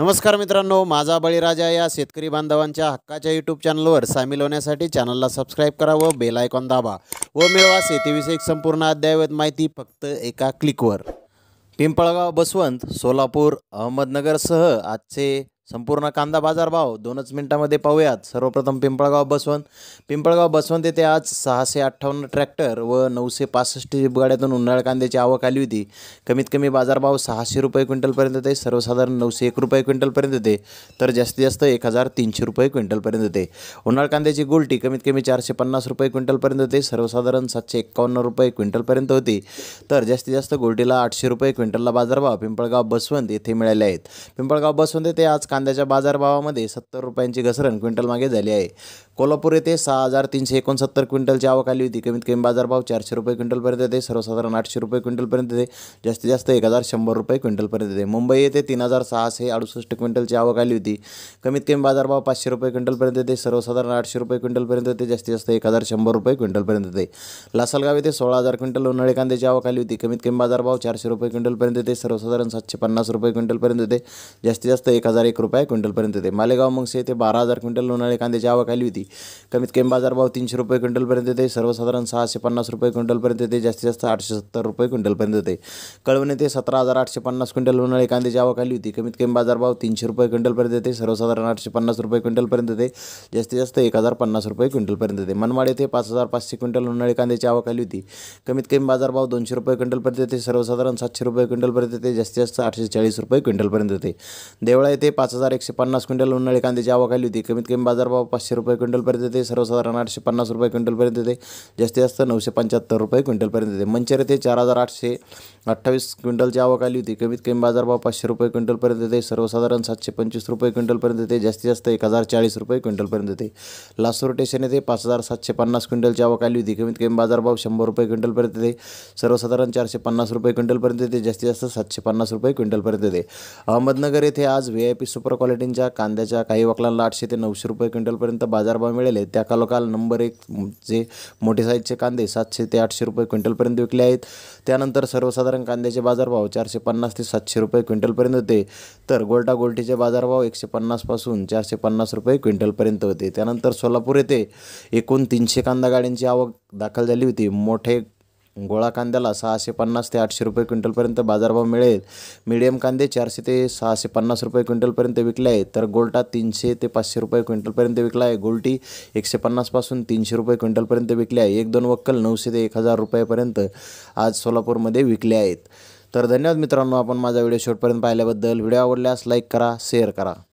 नमस्कार मित्रांनो माझा बळीराजा या शेतकरी बांधवांच्या हक्काच्या यूट्यूब चॅनलवर सामील होण्यासाठी चॅनलला सबस्क्राईब करा व बेल आयकॉन दाबा व मिळवा शेतीविषयक संपूर्ण अद्ययावत माहिती फक्त एका क्लिकवर पिंपळगाव बसवंत सोलापूर अहमदनगरसह आजचे संपूर्ण कांदा बाजारभाव दोनच मिनिटामध्ये पाहूयात सर्वप्रथम पिंपळगाव बसवंत पिंपळगाव बसवंत येथे आज सहाशे अठ्ठावन्न ट्रॅक्टर व नऊशे पासष्ट गाड्यातून उन्हाळ कांद्याची आवक आली होती कमीत कमी बाजारभाव सहाशे रुपये क्विंटलपर्यंत होते सर्वसाधारण नऊशे एक रुपये क्विंटलपर्यंत होते तर जास्तीत जास्त एक हजार तीनशे रुपये क्विंटलपर्यंत होते उन्हाळ कांद्याची गोल्टी कमीत कमी चारशे पन्नास रुपये क्विंटलपर्यंत होते सर्वसाधारण सातशे एकावन्न रुपये क्विंटलपर्यंत होती तर जास्तीत जास्त गोल्टीला आठशे रुपये क्विंटलला बाजारभाव पिंपळगाव बसवंत येथे मिळाले आहेत पिंपळगाव बसवंत येथे आज कांद्याच्या बाजारभावामध्ये सत्तर रुपयांची घसरण क्विंटल मागे झाली आहे कोल्हापूर येथे सहा हजार तीनशे एकोणसत्तर क्विंटलची आवक आली होती कमीत कमी बाजारभाव चारशे रुपये क्विंटलपर्यंत येते सर्वसाधारण आठशे रुपये क्विंटलपर्यंत येते जास्तीत जास्त एक हजार शंभर रुपये क्विंटलपर्यंत येते मुंबई येथे तीन हजार सहाशे अडुसष्ट क्विंटलची आवक आली होती कमीत कमी बाजारभाव पाचशे रुपये क्विंटलपर्यंत येते सर्वसाधारण आठशे रुपये क्विंटलपर्यंत येते जास्तीत जास्त एक हजार शंभर रुपये क्विंटलपर्यंत येते लासलगाव येथे सोळा हजार क्विंटल उन्हाळी कांद्याची आवक आली होती कमीत कमी बाजारभाव चारशे रुपये क्विंटलपर्यंत येते सर्वसाधारण सातशे पन्नास रुपये क्विंटलपर्यंत येते जास्तीत जास्त एक हजार एक रुपये रुपये क्विंटलपर्यंत होते मालेगाव मग ते बारा हजार क्विंटल उन्हाळी कांद्याची आवक आली होती कमीत कमी बाजारभाव तीनशे रुपये क्विंटलपर्यंत येते सर्वसाधारण सहाशे पन्नास रुपये क्विंटलपर्यंत येते जास्तीत जास्त आठशे सत्तर रुपये क्विंटलपर्यंत होते कळवण येथे सतरा हजार आठशे पन्नास क्विंटल उन्हाळी कांद्याची आवक आली होती कमीत कमी भाव तीनशे रुपये क्विंटलपर्यंत येते सर्वसाधारण आठशे पन्नास रुपये क्विंटलपर्यंत येते जास्तीत जास्त एक हजार पन्नास रुपये क्विंटलपर्यंत येते मनमाड येथे पाच हजार पाचशे क्विंटल उन्हाळी कांद्याची आवक आली होती कमीत कमी बाजारभाव दोनशे रुपये क्विंटलपर्यंत येते सर्वसाधारण सातशे रुपये क्विंटलपर्यंत येते जास्तीत जास्त आठशे चाळीस रुपये क्विंटलपर्यंत होते देवळा येथे पाच पाच हजार एकशे पन्नास क्विंटल उन्हाळी कांद्याची आवक आली होती कमीत कमी बाजारभाव पाचशे रुपये क्विंटलपर्यंत येते सर्वसाधारण आठशे पन्नास रुपये क्विंटलपर्यंत येते जास्तीत जास्त नऊशे पंच्याहत्तर रुपये क्विंटलपर्यंत येते मंचर ते चार हजार आठशे अठ्ठावीस क्विंटलची आवक आली होती कमीत कमी बाजारभाव पाचशे रुपये क्विंटलपर्यंत येते सर्वसाधारण सातशे पंचवीस रुपये क्विंटलपर्यंत येते जास्तीत जास्त एक हजार चाळीस रुपये क्विंटलपर्यंत येते लासूर स्टेशन येथे पाच हजार सातशे पन्नास क्विंटलची आवक आली होती कमीत कमी बाजारभाव शंभर रुपये क्विंटलपर्यंत येते सर्वसाधारण चारशे पन्नास रुपये क्विंटलपर्यंत येते जास्तीत जास्त सातशे पन्नास रुपये क्विंटलपर्यंत येते अहमदनगर येथे आज व्ही आय पी सुपर क्वालिटींच्या कांद्याच्या काही वकलांना आठशे ते नऊशे रुपये क्विंटलपर्यंत बाजारभाव मिळेल त्या कालोकाल नंबर एक जे मोठे साईजचे कांदे सातशे ते आठशे रुपये क्विंटलपर्यंत विकले आहेत त्यानंतर सर्वसाधारण साधारण कांद्याचे बाजारभाव चारशे पन्नास ते सातशे रुपये क्विंटलपर्यंत होते तर गोलटा गोलटीचे बाजारभाव एकशे पन्नासपासून चारशे पन्नास रुपये क्विंटलपर्यंत होते त्यानंतर सोलापूर येथे एकूण तीनशे कांदा गाड्यांची आवक दाखल झाली होती मोठे गोळा कांद्याला सहाशे पन्नास ते आठशे रुपये क्विंटलपर्यंत बाजारभाव मिळेल मिडियम कांदे चारशे ते सहाशे पन्नास रुपये क्विंटलपर्यंत विकले आहेत तर गोल्टा तीनशे ते पाचशे रुपये क्विंटलपर्यंत विकला आहे गोल्टी एकशे पन्नासपासून तीनशे रुपये क्विंटलपर्यंत विकले आहे एक दोन वक्कल नऊशे ते एक हजार रुपयापर्यंत आज सोलापूरमध्ये विकले आहेत तर धन्यवाद मित्रांनो आपण माझा व्हिडिओ शेवटपर्यंत पाहिल्याबद्दल व्हिडिओ आवडल्यास लाईक करा शेअर करा